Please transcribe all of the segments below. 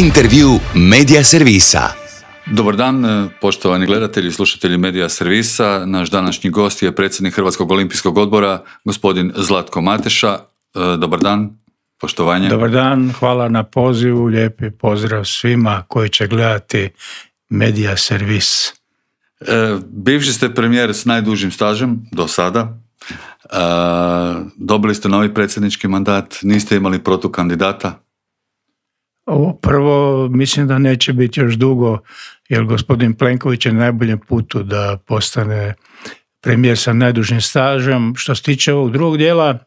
Intervju Medija Servisa. Dobar dan, e, poštovani gledatelji i slušatelji Medija Servisa. Naš današnji gost je predsjednik Hrvatskog olimpijskog odbora, gospodin Zlatko Mateša. E, dobar dan, poštovanje. Dobar dan, hvala na pozivu, lijepi pozdrav svima koji će gledati Medija Servis. E, bivši ste premijer s najdužim stažem do sada. dobili ste novi predsjednički mandat, niste imali protukandidata. Ovo prvo mislim da neće biti još dugo jer gospodin Plenković je na najboljem putu da postane premijer sa najdužim stažem. Što se tiče ovog drugog dijela,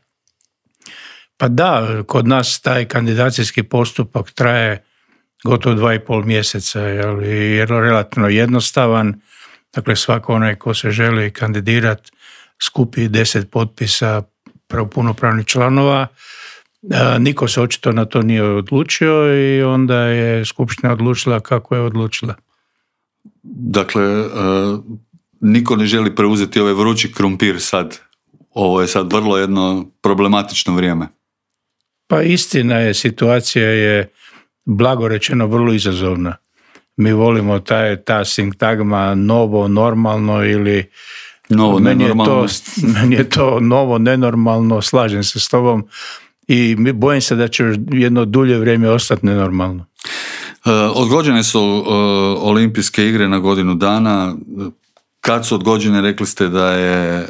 pa da, kod nas taj kandidacijski postupak traje gotovo dva i pol mjeseca, jer je relativno jednostavan. Dakle, svako onaj ko se želi kandidirati skupi deset potpisa punopravnih članova, E, niko se očito na to nije odlučio i onda je skupština odlučila kako je odlučila. Dakle, e, niko ne želi preuzeti ovaj vrući krumpir sad. Ovo je sad vrlo jedno problematično vrijeme. Pa istina je, situacija je blago rečeno vrlo izazovna. Mi volimo taj, ta sintagma novo, normalno ili Novo, to, meni je to novo, nenormalno, slažem se s tobom i bojim se da će jedno dulje vrijeme ostati nenormalno. E, odgođene su e, olimpijske igre na godinu dana. E, kad su odgođene, rekli ste da je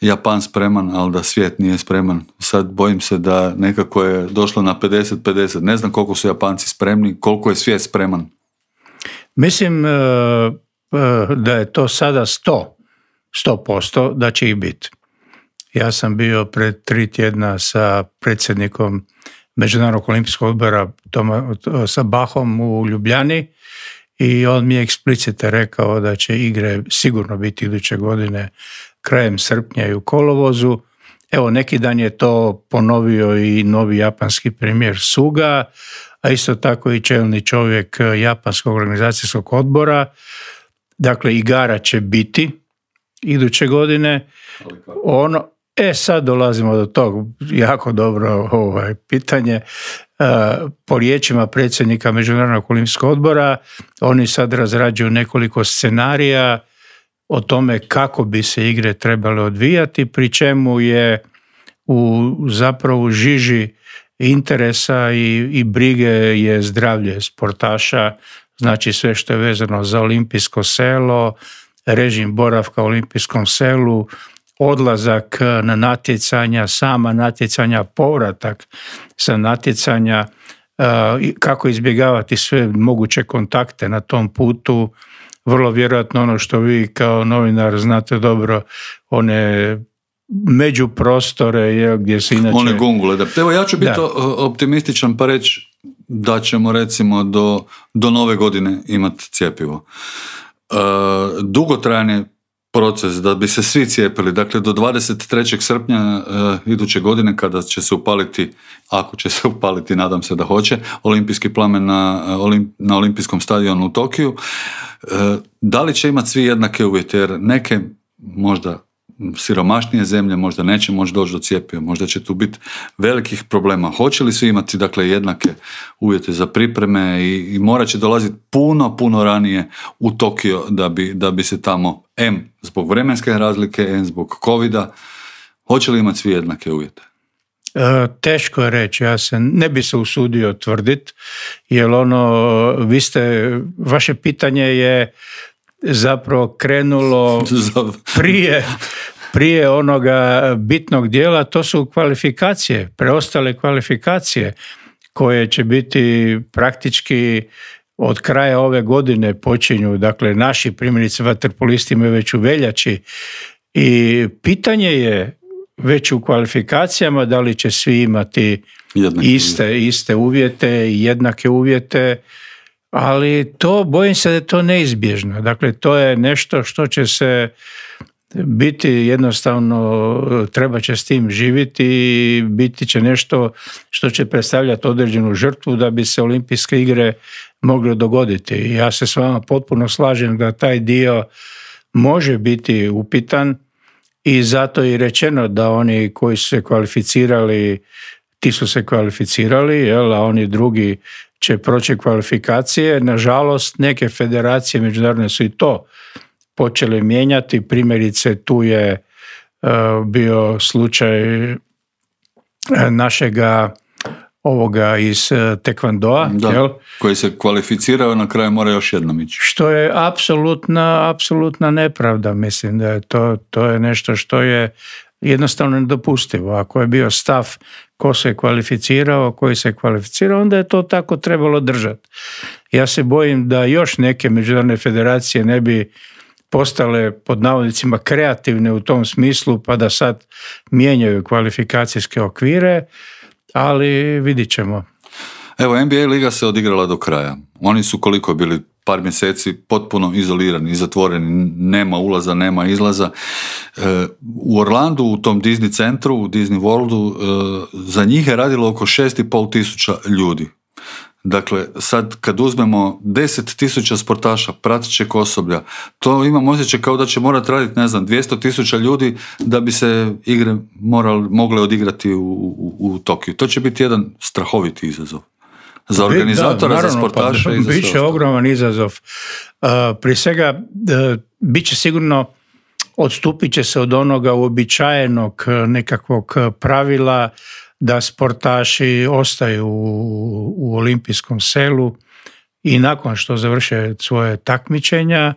Japan spreman, ali da svijet nije spreman. Sad bojim se da nekako je došlo na 50-50. Ne znam koliko su Japanci spremni, koliko je svijet spreman. Mislim da je to sada 100, 100% da će ih biti. Ja sam bio pred tri tjedna sa predsjednikom Međunarodnog olimpijskog odbora Toma, sa Bahom u Ljubljani i on mi je eksplicite rekao da će igre sigurno biti iduće godine krajem srpnja i u kolovozu. Evo, neki dan je to ponovio i novi japanski premijer Suga, a isto tako i čelni čovjek Japanskog organizacijskog odbora. Dakle, igara će biti iduće godine. Ono, E sad dolazimo do tog jako dobro ovaj, pitanje. E, po riječima predsjednika Međunarodnog olimpijskog odbora, oni sad razrađuju nekoliko scenarija o tome kako bi se igre trebale odvijati, pri čemu je u zapravo žiži interesa i, i brige je zdravlje sportaša, znači sve što je vezano za olimpijsko selo, režim boravka u olimpijskom selu, odlazak eh, na natjecanja, sama natjecanja, povratak sa natjecanja, eh, kako izbjegavati sve moguće kontakte na tom putu, vrlo vjerojatno ono što vi kao novinar znate dobro, one međuprostore je, gdje se inače... One gungule, da. Evo ja ću biti optimističan pa reći da ćemo recimo do, do nove godine imati cjepivo. E, proces da bi se svi cijepili. Dakle, do 23. srpnja e, iduće godine kada će se upaliti, ako će se upaliti, nadam se da hoće, olimpijski plamen na, e, na olimpijskom stadionu u Tokiju. E, da li će imati svi jednake uvjete? Jer neke možda siromašnije zemlje možda neće moći doći do cijepiva, možda će tu biti velikih problema. Hoće li svi imati dakle jednake uvjete za pripreme i, i morat će dolaziti puno, puno ranije u Tokio da bi, da bi se tamo M zbog vremenske razlike, M zbog covida, hoće li imati svi jednake uvjete? E, teško je reći, ja se ne bi se usudio tvrdit, jer ono, vi ste, vaše pitanje je zapravo krenulo prije prije onoga bitnog dijela, to su kvalifikacije, preostale kvalifikacije koje će biti praktički od kraja ove godine počinju, dakle naši primjerice vaterpolisti imaju već u veljači i pitanje je već u kvalifikacijama da li će svi imati iste, uvjete. iste uvjete i jednake uvjete, ali to bojim se da je to neizbježno. Dakle, to je nešto što će se biti jednostavno treba će s tim živiti i biti će nešto što će predstavljati određenu žrtvu da bi se olimpijske igre mogle dogoditi. Ja se s vama potpuno slažem da taj dio može biti upitan i zato je rečeno da oni koji su se kvalificirali, ti su se kvalificirali, jel, a oni drugi će proći kvalifikacije. Nažalost, neke federacije međunarodne su i to počeli mijenjati. Primjerice tu je e, bio slučaj e, našega ovoga iz e, tekvandoa. jel? koji se kvalificirao, na kraju mora još jednom ići. Što je apsolutna, apsolutna nepravda, mislim da je to, to je nešto što je jednostavno nedopustivo. Ako je bio stav ko se je kvalificirao, koji se je kvalificirao, onda je to tako trebalo držati. Ja se bojim da još neke međunarodne federacije ne bi postale pod navodnicima kreativne u tom smislu pa da sad mijenjaju kvalifikacijske okvire, ali vidit ćemo. Evo, NBA liga se odigrala do kraja. Oni su koliko bili par mjeseci potpuno izolirani, zatvoreni, nema ulaza, nema izlaza. E, u Orlandu, u tom Disney centru, u Disney Worldu, e, za njih je radilo oko 6,5 tisuća ljudi. Dakle, sad kad uzmemo deset tisuća sportaša, pratećeg osoblja, to imam osjećaj kao da će morati raditi, ne znam, 200 tisuća ljudi da bi se igre mogle odigrati u, u, Tokiju. To će biti jedan strahoviti izazov. Za organizatora, da, za sportaša pa, i za Biće ogroman izazov. Uh, prije svega, e, bit će sigurno odstupit će se od onoga uobičajenog eh, nekakvog eh, pravila da sportaši ostaju u, olimpijskom selu i nakon što završe svoje takmičenja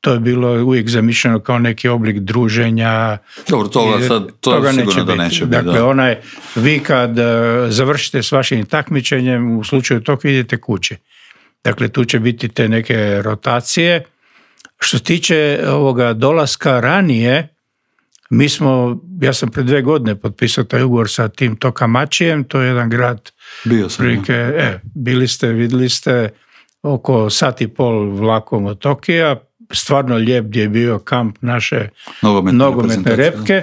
to je bilo uvijek zamišljeno kao neki oblik druženja. Dobro, toga, sad, to toga sigurno neće da neće Dakle, da. onaj, vi kad eh, završite s vašim takmičenjem, u slučaju tog idete kući. Dakle, tu će biti te neke rotacije što se tiče ovoga dolaska ranije, mi smo, ja sam pred dve godine potpisao taj ugovor sa tim Tokamačijem, to je jedan grad Bio e, bili ste, vidjeli ste oko sat i pol vlakom od Tokija, stvarno lijep gdje je bio kamp naše nogometne repke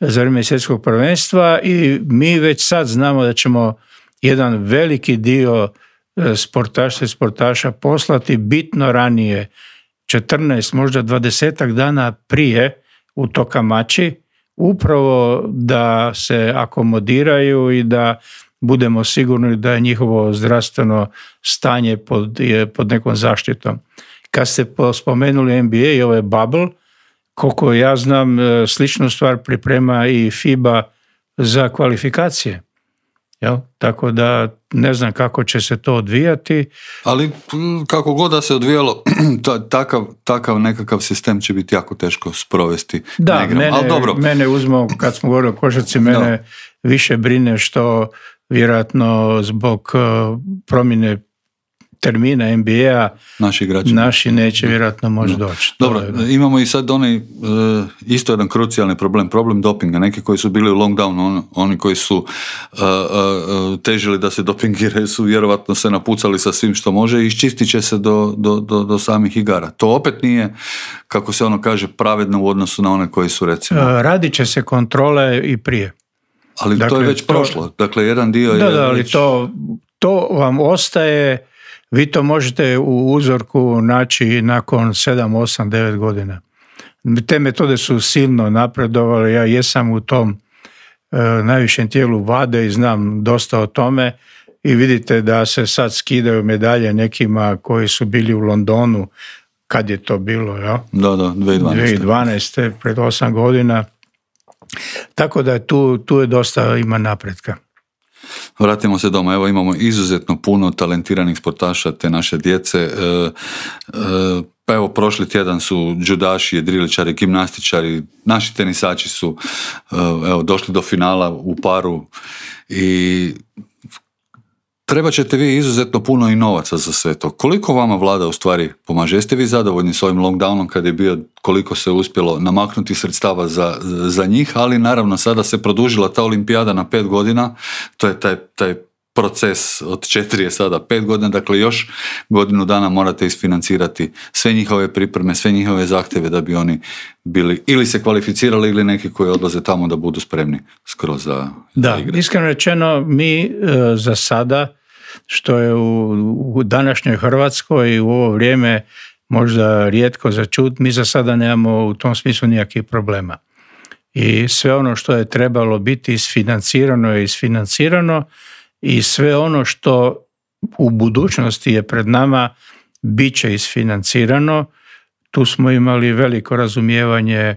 za vrijeme svjetskog prvenstva i mi već sad znamo da ćemo jedan veliki dio e, sportaša i sportaša poslati bitno ranije 14, možda 20 dana prije u mači, upravo da se akomodiraju i da budemo sigurni da je njihovo zdravstveno stanje pod, je pod nekom zaštitom. Kad ste spomenuli NBA i ovaj bubble, koliko ja znam, e, sličnu stvar priprema i FIBA za kvalifikacije. Jel? Tako da ne znam kako će se to odvijati. Ali kako god da se odvijalo, takav, takav nekakav sistem će biti jako teško sprovesti. Da, mene, Ali dobro. mene uzmo, kad smo govorili o košarci, mene više brine što vjerojatno zbog e, promjene termina NBA naši, naši neće vjerojatno moći doći. Dobro, imamo i sad onaj eh, isto jedan krucijalni problem, problem dopinga. Neki koji su bili u lockdownu, on, oni koji su eh, eh, težili da se dopingiraju su vjerojatno se napucali sa svim što može i iščistit će se do, do, do, do, samih igara. To opet nije, kako se ono kaže, pravedno u odnosu na one koji su recimo... Radit će se kontrole i prije. Ali to je dakle, već prošlo. Dakle, jedan dio je... Da, ali već... to to vam ostaje, vi to možete u uzorku naći nakon 7, 8, 9 godina. Te metode su silno napredovali, ja jesam u tom e, najvišem tijelu vade i znam dosta o tome i vidite da se sad skidaju medalje nekima koji su bili u Londonu kad je to bilo, ja? Da, da, 2012. 2012. pred 8 godina. Tako da tu, tu je dosta ima napretka vratimo se doma. Evo imamo izuzetno puno talentiranih sportaša te naše djece. E, e, pa evo, prošli tjedan su džudaši, jedriličari, gimnastičari, naši tenisači su e, evo, došli do finala u paru i treba ćete vi izuzetno puno i novaca za sve to. Koliko vama vlada u stvari pomaže? Jeste vi zadovoljni s ovim lockdownom kad je bio koliko se uspjelo namaknuti sredstava za, za njih, ali naravno sada se produžila ta olimpijada na pet godina, to je taj, taj proces od četiri je sada pet godina, dakle još godinu dana morate isfinancirati sve njihove pripreme, sve njihove zahtjeve da bi oni bili ili se kvalificirali ili neki koji odlaze tamo da budu spremni skroz za Da, iskreno rečeno mi e, za sada što je u, današnjoj Hrvatskoj u ovo vrijeme možda rijetko začut, mi za sada nemamo u tom smislu nijakih problema. I sve ono što je trebalo biti isfinancirano je isfinancirano i sve ono što u budućnosti je pred nama bit će isfinancirano. Tu smo imali veliko razumijevanje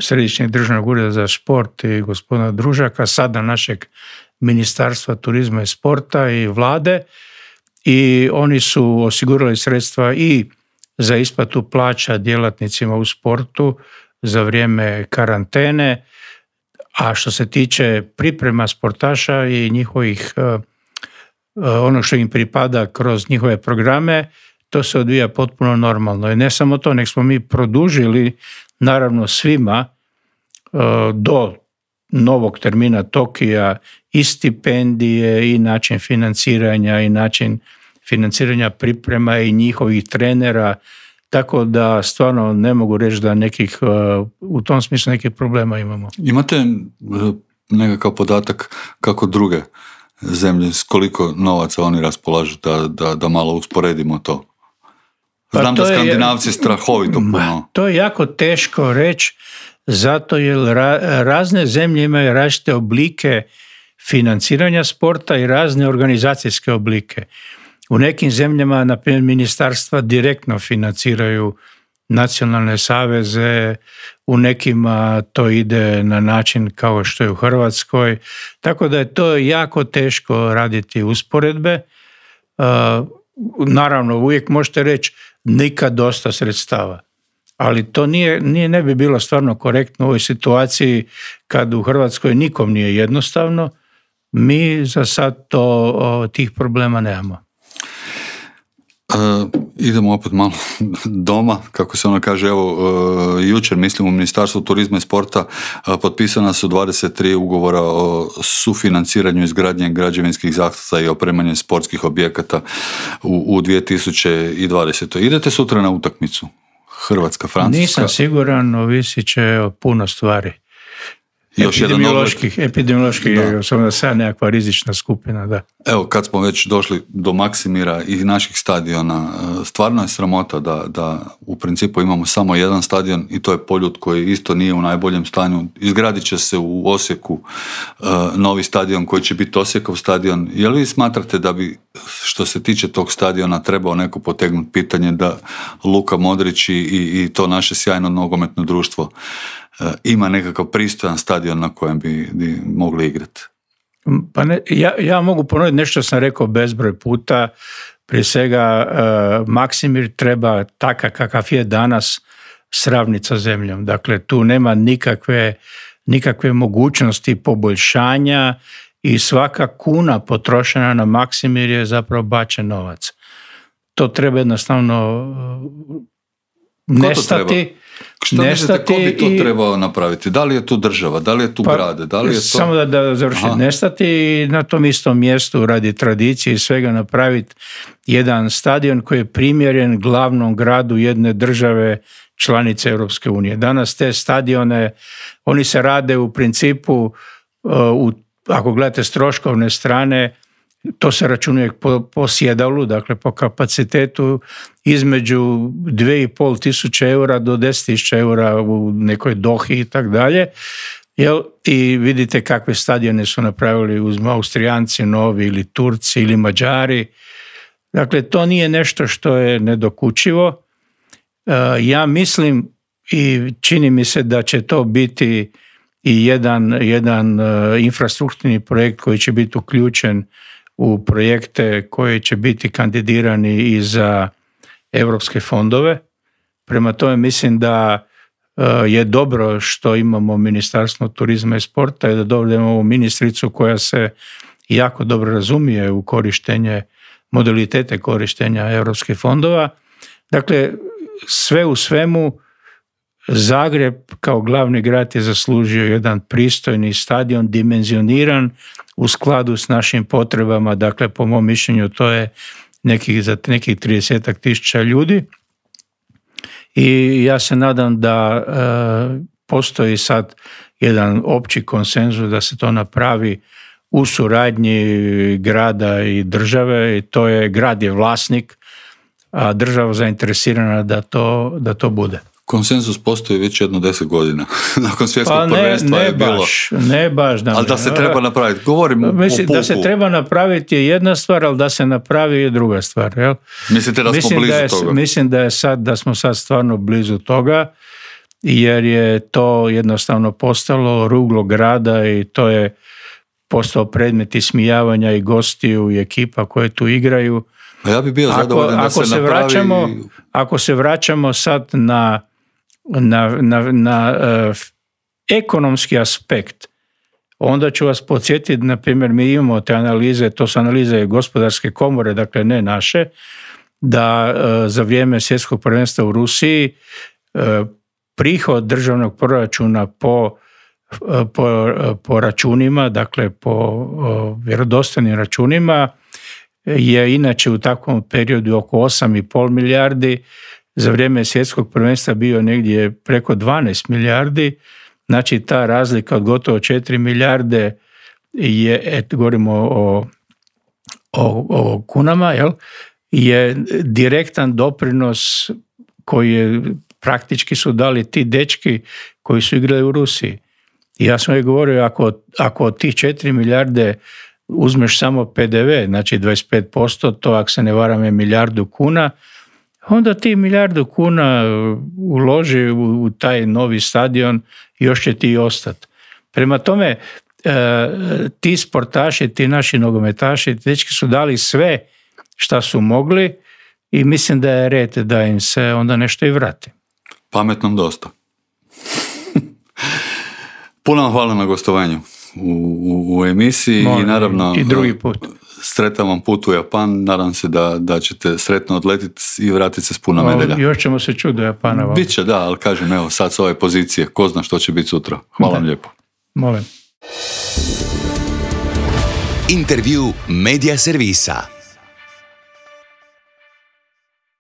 Središnjeg državnog ureda za šport i gospodina Družaka, sada našeg Ministarstva turizma i sporta i vlade i oni su osigurali sredstva i za isplatu plaća djelatnicima u sportu za vrijeme karantene, a što se tiče priprema sportaša i njihovih e, e, ono što im pripada kroz njihove programe, to se odvija potpuno normalno. I ne samo to, nek smo mi produžili naravno svima e, do novog termina Tokija i stipendije i način financiranja i način financiranja priprema i njihovih trenera tako da stvarno ne mogu reći da nekih e, u tom smislu nekih problema imamo. Imate e, nekakav podatak kako druge zemlje s koliko novaca oni raspolažu da, da, da malo usporedimo to? Pa Znam da skandinavci strahovito puno. To je jako teško reći zato jer razne zemlje imaju različite oblike financiranja sporta i razne organizacijske oblike. U nekim zemljama, na primjer, ministarstva direktno financiraju nacionalne saveze, u nekima to ide na način kao što je u Hrvatskoj, tako da je to jako teško raditi usporedbe. E, naravno, uvijek možete reći nikad dosta sredstava ali to nije, nije, ne bi bilo stvarno korektno u ovoj situaciji kad u Hrvatskoj nikom nije jednostavno, mi za sad to, tih problema nemamo. E, idemo opet malo doma, kako se ono kaže, evo, e, jučer mislim u Ministarstvu turizma i sporta e, potpisana su 23 ugovora o sufinanciranju izgradnje građevinskih zahtjeva i opremanje sportskih objekata u, u 2020. Idete sutra na utakmicu Hrvatska, Francuska? Nisam siguran, ovisit će o puno stvari. Još epidemioloških, jedan epidemioloških, da. nekakva rizična skupina, da. Evo, kad smo već došli do Maksimira i naših stadiona, e, stvarno je sramota da, da u principu imamo samo jedan stadion i to je Poljud koji isto nije u najboljem stanju. Izgradit će se u Osijeku e, novi stadion koji će biti Osijekov stadion. Je li vi smatrate da bi, što se tiče tog stadiona, trebao neko potegnut pitanje da Luka Modrić i, i to naše sjajno nogometno društvo E, ima nekakav pristojan stadion na kojem bi mogli igrati? Pa ne, ja, ja mogu ponoviti nešto sam rekao bezbroj puta. Prije svega, e, Maksimir treba takav kakav je danas sravnit sa zemljom. Dakle, tu nema nikakve, nikakve mogućnosti poboljšanja i svaka kuna potrošena na Maksimir je zapravo bačen novac. To treba jednostavno e, nestati. Šta mislite, ko bi to trebao napraviti? Da li je tu država, da li je tu pa, da li je to... Samo da, da završim, nestati i na tom istom mjestu radi tradicije i svega napraviti jedan stadion koji je primjeren glavnom gradu jedne države članice Europske unije. Danas te stadione, oni se rade u principu, e, u, ako gledate s troškovne strane, to se računuje po, po sjedalu, dakle po kapacitetu između 2,5 tisuća eura do 10 tisuća eura u nekoj dohi i tako dalje. Jel? I vidite kakve stadione su napravili uz Austrijanci novi ili Turci ili Mađari. Dakle, to nije nešto što je nedokučivo. E, ja mislim i čini mi se da će to biti i jedan, jedan e, infrastrukturni projekt koji će biti uključen u projekte koji će biti kandidirani i za europske fondove. Prema tome mislim da e, je dobro što imamo Ministarstvo turizma i sporta i da dobro imamo ministricu koja se jako dobro razumije u korištenje, modalitete korištenja europskih fondova. Dakle, sve u svemu Zagreb kao glavni grad je zaslužio jedan pristojni stadion, dimenzioniran u skladu s našim potrebama, dakle po mom mišljenju to je nekih, za nekih 30 tisuća ljudi i ja se nadam da e, postoji sad jedan opći konsenzus da se to napravi u suradnji grada i države i to je grad je vlasnik, a država zainteresirana da to, da to bude. Konsenzus postoji već jedno deset godina. Nakon svjetskog pa ne, prvenstva je baš, bilo. Ne baš. Da ali da se treba napraviti. Govorim mislim, Da se treba napraviti je jedna stvar, ali da se napravi je druga stvar. Jel? da mislim smo blizu da je, toga? Mislim da, je sad, da smo sad stvarno blizu toga, jer je to jednostavno postalo ruglo grada i to je postao predmet ismijavanja i gostiju i ekipa koje tu igraju. Pa ja bi bio ako, zadovoljan da se, napravi... vraćamo, Ako se vraćamo sad na na, na, na e, ekonomski aspekt, onda ću vas podsjetiti, na primjer, mi imamo te analize, to su analize gospodarske komore, dakle ne naše, da e, za vrijeme svjetskog prvenstva u Rusiji e, prihod državnog proračuna po, po, po računima, dakle po vjerodostojnim računima, je inače u takvom periodu oko 8,5 milijardi, za vrijeme svjetskog prvenstva bio negdje preko 12 milijardi, znači ta razlika od gotovo 4 milijarde je, et, govorimo o, o, o kunama, jel? je direktan doprinos koji je praktički su dali ti dečki koji su igrali u Rusiji. I ja sam joj govorio, ako, ako od tih 4 milijarde uzmeš samo PDV, znači 25%, to ako se ne varam je milijardu kuna, onda ti milijardu kuna uh, uloži u, taj novi stadion još će ti i ostati. Prema tome, uh, ti sportaši, ti naši nogometaši, dečki su dali sve šta su mogli i mislim da je red da im se onda nešto i vrati. Pametnom dosta. Puno vam hvala na gostovanju u, emisiji i naravno... I drugi uh, put sretan vam put u Japan, nadam se da, da ćete sretno odletiti i vratiti se s puno medalja. Još ćemo se čuti do Japana. Biće, da, ali kažem, evo, sad s ove pozicije, ko zna što će biti sutra. Hvala vam lijepo. Molim. Intervju Media Servisa.